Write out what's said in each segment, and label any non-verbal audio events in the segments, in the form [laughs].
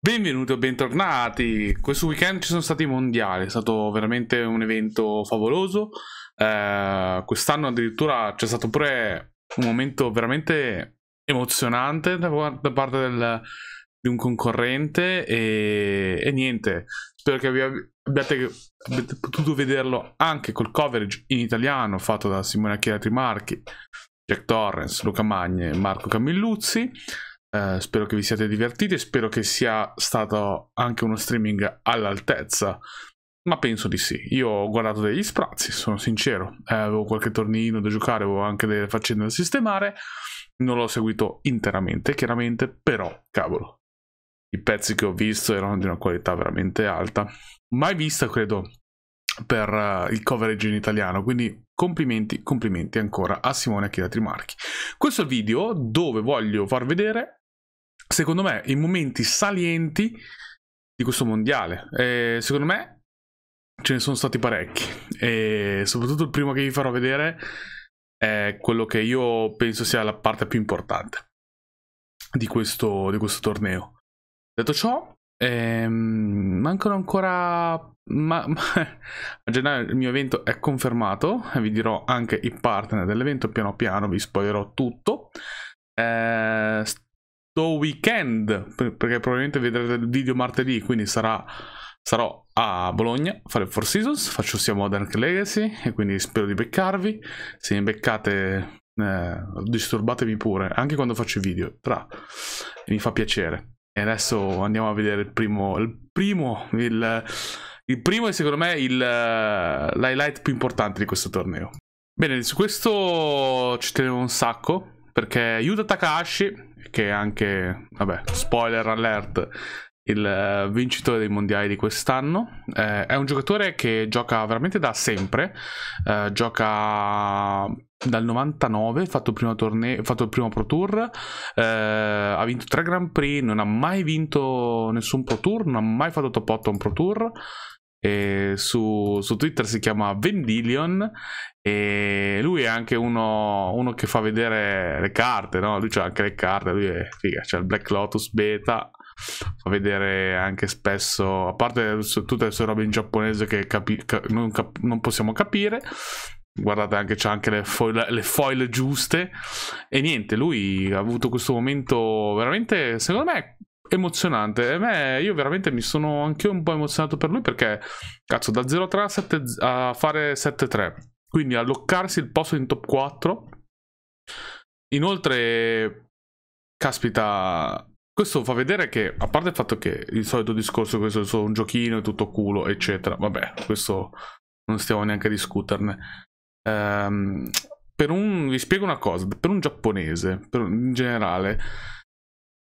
Benvenuti o bentornati. Questo weekend ci sono stati i mondiali, è stato veramente un evento favoloso. Eh, quest'anno addirittura c'è stato pure un momento veramente emozionante da, da parte del, di un concorrente e, e, niente, spero che abbiate, abbiate potuto vederlo anche col coverage in italiano fatto da Simone Chiara Marchi, Jack Torrens, Luca Magne e Marco Camilluzzi. Eh, spero che vi siate divertiti e spero che sia stato anche uno streaming all'altezza. Ma penso di sì. Io ho guardato degli sprazzi, sono sincero. Eh, avevo qualche tornino da giocare, avevo anche delle faccende da sistemare. Non l'ho seguito interamente, chiaramente, però, cavolo. I pezzi che ho visto erano di una qualità veramente alta. Mai vista, credo, per uh, il coverage in italiano. Quindi complimenti, complimenti ancora a Simone Achila Trimarchi. Questo è il video dove voglio far vedere secondo me, i momenti salienti di questo mondiale. Eh, secondo me ce ne sono stati parecchi. E soprattutto il primo che vi farò vedere è quello che io penso sia la parte più importante di questo, di questo torneo. Detto ciò, ehm, mancano ancora. Ma, [laughs] ma, a gennaio il mio evento è confermato, e vi dirò anche i partner dell'evento piano piano, vi spoilerò tutto. Eh, questo weekend, perché probabilmente vedrete il video martedì, quindi sarà, sarò a Bologna a fare il Four Seasons, faccio sia Modern che Legacy e quindi spero di beccarvi, se mi beccate eh, disturbatemi pure, anche quando faccio i video, tra, mi fa piacere. E adesso andiamo a vedere il primo, il primo, il, il primo è secondo me il, eh, l'highlight più importante di questo torneo. Bene, su questo ci tenevo un sacco, perché Yuta Takahashi che è anche, vabbè, spoiler alert, il eh, vincitore dei mondiali di quest'anno. Eh, è un giocatore che gioca veramente da sempre, eh, gioca dal 99, ha fatto, torne- fatto il primo Pro Tour, eh, ha vinto tre Grand Prix, non ha mai vinto nessun Pro Tour, non ha mai fatto top 8 a un Pro Tour eh, su, su, Twitter si chiama Vendilion e lui è anche uno, uno che fa vedere le carte, no? lui c'ha anche le carte, lui è figa, c'è il Black Lotus Beta, fa vedere anche spesso, a parte tutte le sue robe in giapponese che capi, cap, non, cap, non possiamo capire, guardate anche c'ha anche le foil, le foil, giuste e niente lui ha avuto questo momento veramente secondo me emozionante. E me, io veramente mi sono anche un po' emozionato per lui perché, cazzo, da 0-3 a, 7, a fare 7-3, quindi a loccarsi il posto in top 4. Inoltre, caspita, questo fa vedere che, a parte il fatto che il solito discorso, questo è solo un giochino e tutto culo, eccetera, vabbè, questo non stiamo neanche a discuterne. Ehm, per un, vi spiego una cosa, per un giapponese, per, in generale,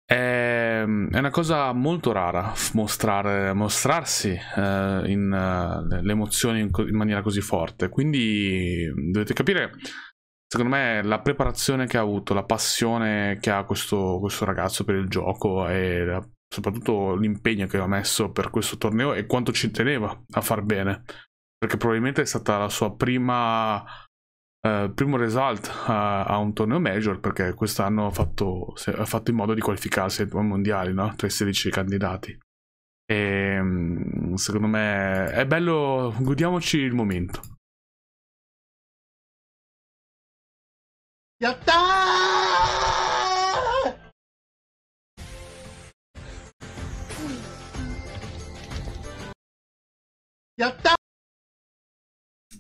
Ehm, è una cosa molto rara mostrare, mostrarsi eh, in, uh, le emozioni in, in, maniera così forte, quindi dovete capire, secondo me, la preparazione che ha avuto, la passione che ha questo, questo ragazzo per il gioco e la, soprattutto l'impegno che ha messo per questo torneo e quanto ci teneva a far bene, perché probabilmente è stata la sua prima eh, primo result a, eh, a, un torneo major perché quest'anno ha fatto, se, ha fatto in modo di qualificarsi ai due mondiali no? tra i 16 candidati. E, ehm, secondo me è bello, godiamoci il momento. Yatta! Yatta!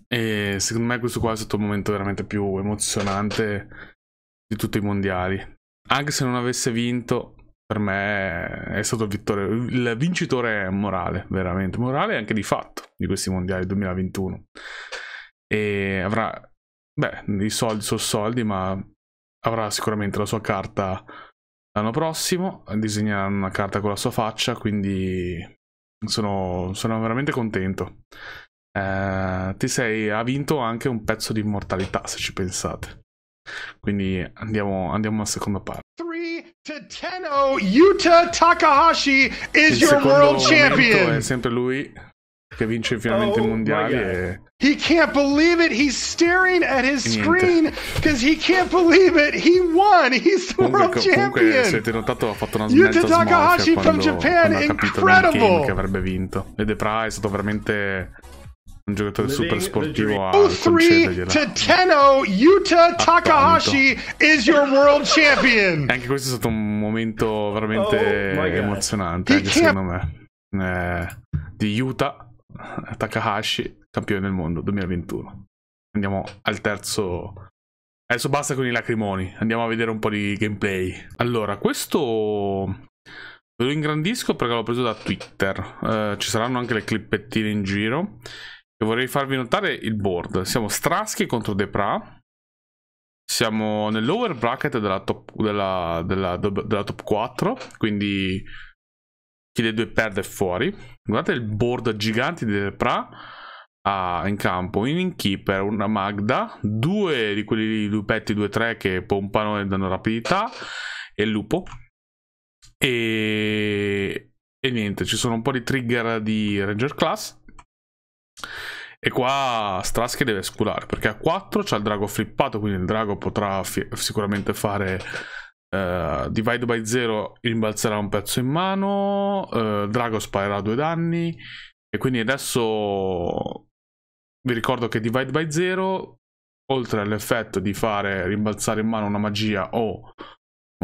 E secondo me questo qua è stato il momento veramente più emozionante di tutti i mondiali. Anche se non avesse vinto, per me è stato il, vittore, il vincitore morale, veramente morale anche di fatto di questi mondiali 2021. E avrà, beh, i soldi sono soldi, ma avrà sicuramente la sua carta l'anno prossimo. Disegnerà una carta con la sua faccia, quindi sono, sono veramente contento eh, ti sei, ha vinto anche un pezzo di immortalità, se ci pensate. Quindi andiamo, andiamo alla seconda parte. 3 to 10 Yuta Takahashi is Il your world champion. È sempre lui che vince finalmente oh, i mondiali. E... He can't believe it. He's staring at his screen because he can't believe it. He won. He's the comunque, world champion. Comunque, se notato, ha fatto una Yuta Takahashi quando, from Japan. Incredible. Che avrebbe vinto. Ed è, è stato veramente un giocatore super sportivo a 3 to Tenno Yuta Takahashi is your world champion. E anche questo è stato un momento veramente oh emozionante, anche secondo me. Eh, di Yuta Takahashi, campione del mondo 2021. Andiamo al terzo Adesso basta con i lacrimoni, andiamo a vedere un po' di gameplay. Allora, questo ve lo ingrandisco perché l'ho preso da Twitter. Eh, ci saranno anche le clippettine in giro. E vorrei farvi notare il board. Siamo Straschi contro Depra. Siamo nell'over bracket della top, della, della, della top 4. Quindi chi le due perde è fuori. Guardate il board gigante di Depra in campo un innkeeper, una Magda, due di quelli lupetti 2-3 che pompano e danno rapidità e il lupo. E... e niente, ci sono un po' di trigger di Ranger Class e qua Straschi deve scurare perché a 4 c'ha il drago flippato, quindi il drago potrà sicuramente fare uh, divide by 0, rimbalzerà un pezzo in mano, uh, drago sparerà due danni e quindi adesso vi ricordo che divide by 0, oltre all'effetto di fare rimbalzare in mano una magia o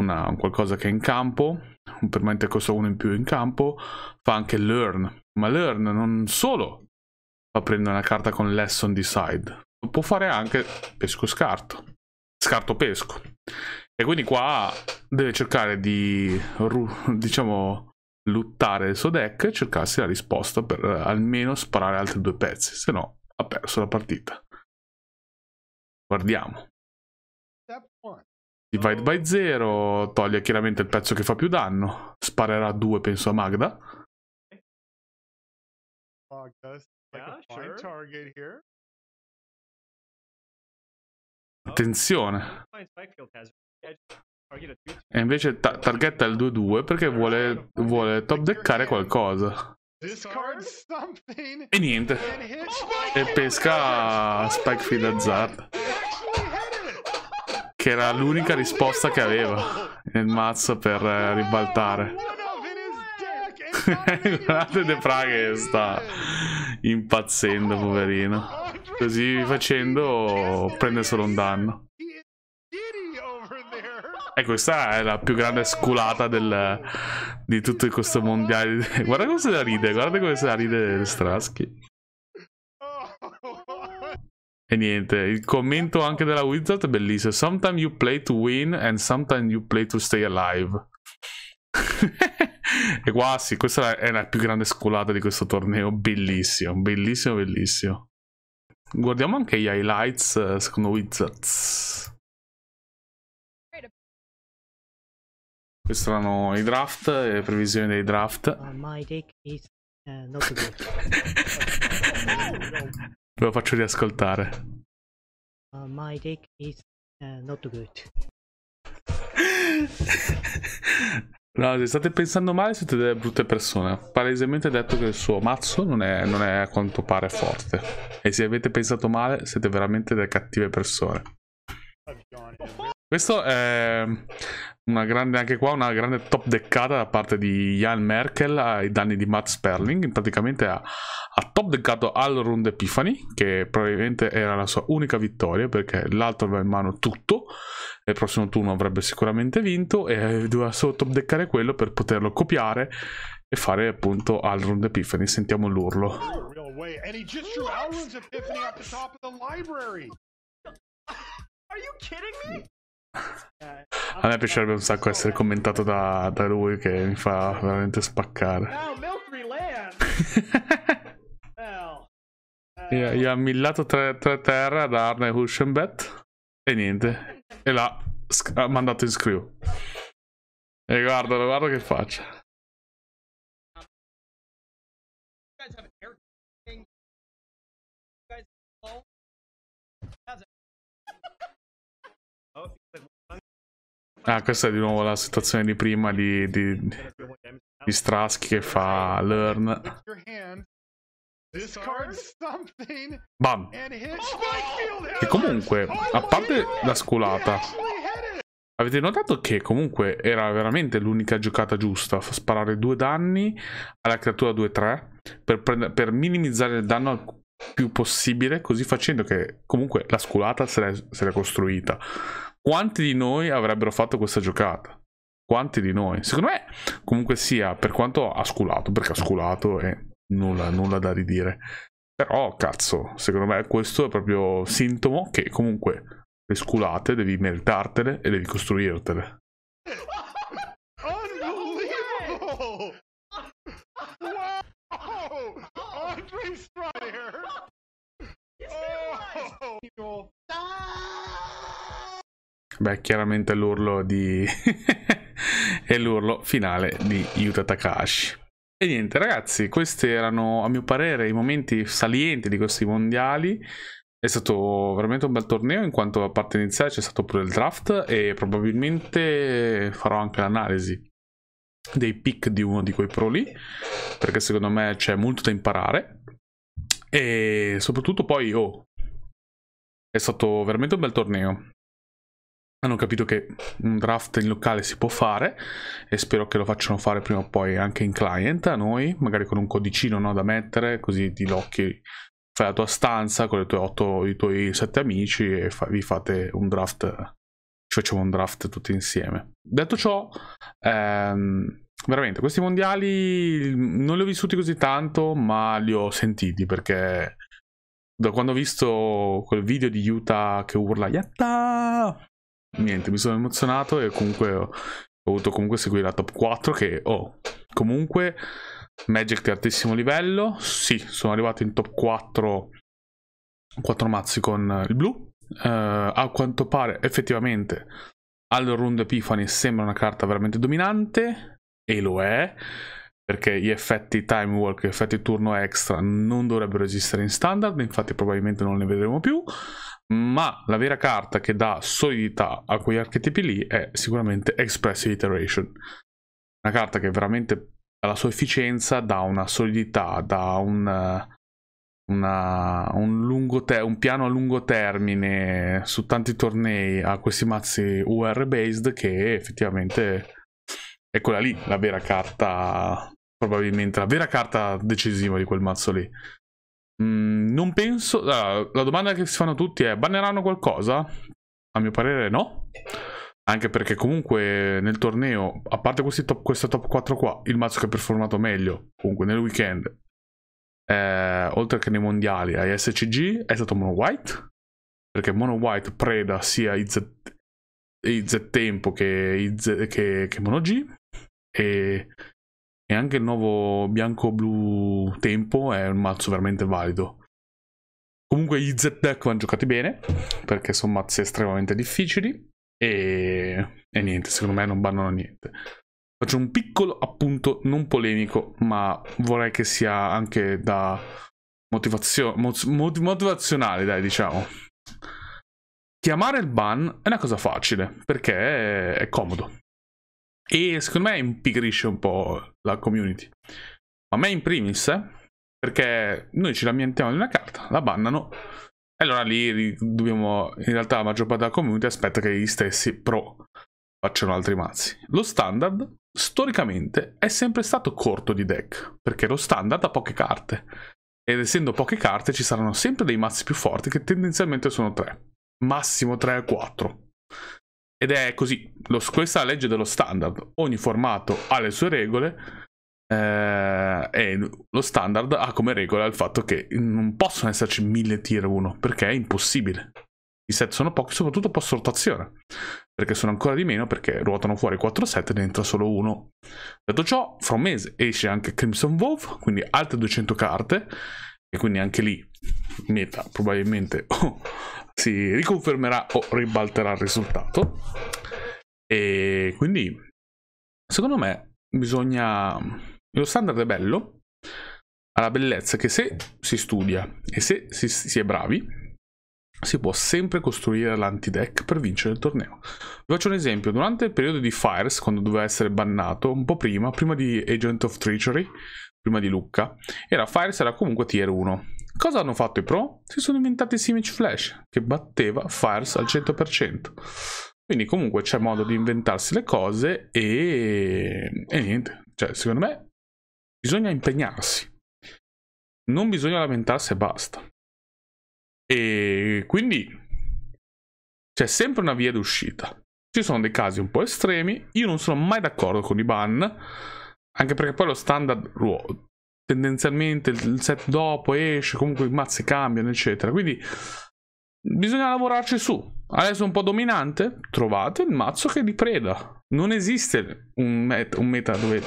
una, qualcosa che è in campo, un permanente costa 1 in più in campo, fa anche learn, ma learn non solo Fa prendere una carta con Lesson Decide. Può fare anche pesco-scarto. Scarto-pesco. E quindi qua deve cercare di, diciamo, luttare il suo deck e cercarsi la risposta per almeno sparare altri due pezzi, se no ha perso la partita. Guardiamo. Divide by zero, toglie chiaramente il pezzo che fa più danno, sparerà due, penso a Magda. Sure. Attenzione. E invece ta targetta il 2-2 perché vuole, vuole top deckare qualcosa. E niente. Oh e pesca Spikefield Hazard. Che era l'unica risposta che aveva nel mazzo per eh, ribaltare. Guardate [laughs] De Praga che sta impazzendo, poverino. Così facendo prende solo un danno. E questa è la più grande sculata del, di tutto questo mondiale. [laughs] Guarda come se la ride, guarda come se la ride Straschi. E niente, il commento anche della Wizard è bellissimo. Sometimes you play to win and sometimes you play to stay alive. [laughs] e qua sì, questa è la più grande sculata di questo torneo, bellissimo, bellissimo, bellissimo. Guardiamo anche gli highlights eh, secondo Wizards. Questi erano i draft, le previsioni dei draft. Ah, eh, [laughs] Ve lo faccio riascoltare. Uh, my dick is uh, not good. [laughs] No, se state pensando male siete delle brutte persone. Palesemente detto che il suo mazzo non è, non è a quanto pare forte. E se avete pensato male siete veramente delle cattive persone. Questo è una grande, anche qua una grande top deccata da parte di Jan Merkel ai danni di Matt Sperling. Praticamente ha, ha top deccato Alrund Epifani, che probabilmente era la sua unica vittoria perché l'altro aveva in mano tutto. E il prossimo turno avrebbe sicuramente vinto e doveva solo top deccare quello per poterlo copiare e fare appunto al Alrund Epifani. Sentiamo l'urlo. And he just threw Alrund's Epiphany off the top of the library. Are you kidding me? A me piacerebbe un sacco essere commentato da, da lui che mi fa veramente spaccare. [laughs] Io, eh. io ho ammillato tre, tre terra da Arne Huschenbett e niente. E l'ha mandato in screw. E guardalo, guarda che faccia. Ah, questa è di nuovo la situazione di prima di, di, di Straschi che fa learn. Bam! E comunque, a parte la sculata, avete notato che comunque era veramente l'unica giocata giusta. Fa Sparare due danni alla creatura 2-3 per, per minimizzare il danno al più possibile, così facendo che comunque la sculata se l'è costruita quanti di noi avrebbero fatto questa giocata? Quanti di noi? Secondo me, comunque sia, per quanto ha sculato, perché ha sculato e nulla, nulla da ridire. Però, cazzo, secondo me questo è proprio sintomo che comunque le sculate devi meritartele e devi costruirtele. [laughs] Oh! Wow! Andre Strider! Oh! Ah! Beh, chiaramente l'urlo di... [laughs] è l'urlo finale di Yuta Takashi. E niente ragazzi, questi erano a mio parere i momenti salienti di questi mondiali. È stato veramente un bel torneo in quanto a parte iniziale c'è stato pure il draft e probabilmente farò anche l'analisi dei pick di uno di quei pro lì perché secondo me c'è molto da imparare e soprattutto poi oh, è stato veramente un bel torneo hanno capito che un draft in locale si può fare e spero che lo facciano fare prima o poi anche in client a noi, magari con un codicino no, da mettere, così di locchi fai la tua stanza con tue otto, i tuoi sette amici e fa, vi fate un draft, ci facciamo un draft tutti insieme. Detto ciò, ehm, veramente questi mondiali non li ho vissuti così tanto, ma li ho sentiti perché da quando ho visto quel video di Utah che urla Yatta niente, mi sono emozionato e comunque ho, ho avuto comunque seguire la top 4 che oh, comunque Magic di altissimo livello. Sì, sono arrivato in top 4 4 mazzi con il blu. Uh, a quanto pare effettivamente al round Epiphany sembra una carta veramente dominante e lo è perché gli effetti time walk, gli effetti turno extra non dovrebbero esistere in standard, infatti probabilmente non ne vedremo più ma la vera carta che dà solidità a quegli archetipi lì è sicuramente Expressive Iteration. Una carta che veramente dalla sua efficienza dà una solidità, dà un, una, un, te- un piano a lungo termine su tanti tornei a questi mazzi UR based che effettivamente è quella lì la vera carta, probabilmente la vera carta decisiva di quel mazzo lì. Mm, non penso. Ah, la domanda che si fanno tutti è: banneranno qualcosa? A mio parere, no. Anche perché comunque nel torneo, a parte top, questa top 4 qua, il mazzo che ha performato meglio, comunque nel weekend, eh, oltre che nei mondiali, ai SCG, è stato Mono White. Perché Mono White preda sia i z Tempo che, IZ, che, che Mono G. E e anche il nuovo bianco-blu tempo è un mazzo veramente valido. Comunque gli Z-Deck vanno giocati bene, perché sono mazzi estremamente difficili. E... e niente, secondo me non bannano niente. Faccio un piccolo appunto non polemico, ma vorrei che sia anche da motivazio- mot- motivazionale, dai, diciamo. Chiamare il ban è una cosa facile perché è comodo. E secondo me impigrisce un po' la community. Ma a me in primis, eh? perché noi ci lamentiamo di una carta, la bannano, e allora lì dobbiamo, in realtà la maggior parte della community aspetta che gli stessi pro facciano altri mazzi. Lo standard, storicamente, è sempre stato corto di deck, perché lo standard ha poche carte. Ed essendo poche carte ci saranno sempre dei mazzi più forti che tendenzialmente sono 3, massimo 3 o 4. Ed è così, lo, questa è la legge dello standard, ogni formato ha le sue regole eh, e lo standard ha come regola il fatto che non possono esserci mille tier 1 perché è impossibile. I set sono pochi, soprattutto post rotazione, perché sono ancora di meno perché ruotano fuori 4 set e ne entra solo uno. Detto ciò, fra un mese esce anche Crimson Wolf, quindi altre 200 carte e quindi anche lì Meta probabilmente [laughs] oh, si riconfermerà o ribalterà il risultato. E quindi secondo me bisogna... Lo standard è bello, ha la bellezza che se si studia e se si, si è bravi, si può sempre costruire l'antideck per vincere il torneo. Vi faccio un esempio, durante il periodo di Fires, quando doveva essere bannato, un po' prima, prima di Agent of Treachery, prima di Lucca, e la Fire sarà comunque tier 1. Cosa hanno fatto i pro? Si sono inventati Simic Flash, che batteva Fires al 100%. Quindi comunque c'è modo di inventarsi le cose e... e niente. Cioè, secondo me bisogna impegnarsi. Non bisogna lamentarsi e basta. E quindi c'è sempre una via d'uscita. Ci sono dei casi un po' estremi. Io non sono mai d'accordo con i ban anche perché poi lo standard tendenzialmente il set dopo esce, comunque i mazzi cambiano, eccetera. Quindi bisogna lavorarci su. Adesso un po' dominante, trovate il mazzo che vi preda. Non esiste un meta, un meta dove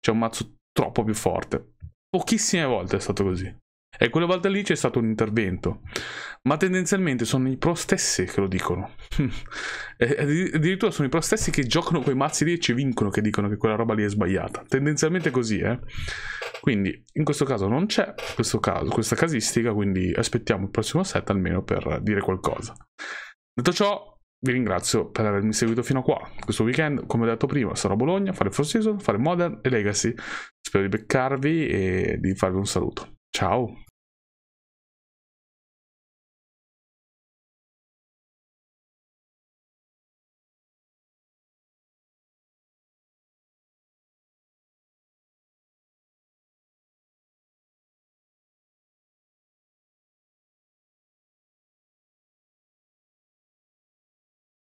c'è un mazzo troppo più forte. Pochissime volte è stato così. E quella volta lì c'è stato un intervento. Ma tendenzialmente sono i pro stessi che lo dicono. [laughs] addirittura sono i pro stessi che giocano quei mazzi lì e ci vincono che dicono che quella roba lì è sbagliata. Tendenzialmente è così, eh. Quindi in questo caso non c'è questo caso, questa casistica, quindi aspettiamo il prossimo set almeno per dire qualcosa. Detto ciò, vi ringrazio per avermi seguito fino a qua. Questo weekend, come ho detto prima, sarò a Bologna, a fare Four Season, fare Modern e Legacy. Spero di beccarvi e di farvi un saluto. Ciao!